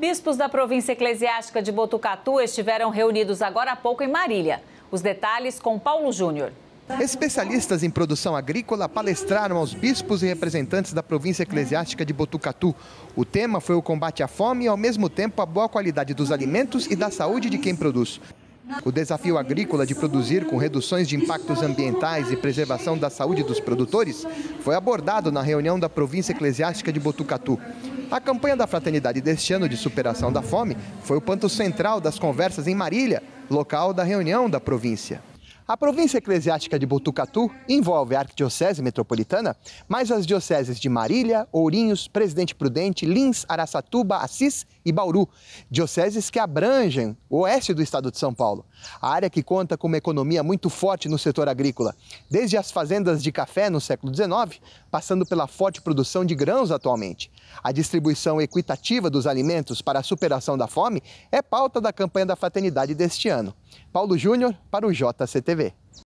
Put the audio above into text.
Bispos da província eclesiástica de Botucatu estiveram reunidos agora há pouco em Marília. Os detalhes com Paulo Júnior. Especialistas em produção agrícola palestraram aos bispos e representantes da província eclesiástica de Botucatu. O tema foi o combate à fome e, ao mesmo tempo, a boa qualidade dos alimentos e da saúde de quem produz. O desafio agrícola de produzir com reduções de impactos ambientais e preservação da saúde dos produtores foi abordado na reunião da província eclesiástica de Botucatu. A campanha da fraternidade deste ano de superação da fome foi o ponto central das conversas em Marília, local da reunião da província. A província eclesiástica de Botucatu envolve a arquidiocese metropolitana, mais as dioceses de Marília, Ourinhos, Presidente Prudente, Lins, Araçatuba, Assis e Bauru, dioceses que abrangem o oeste do estado de São Paulo. A área que conta com uma economia muito forte no setor agrícola, desde as fazendas de café no século XIX, passando pela forte produção de grãos atualmente. A distribuição equitativa dos alimentos para a superação da fome é pauta da campanha da fraternidade deste ano. Paulo Júnior para o JCTV.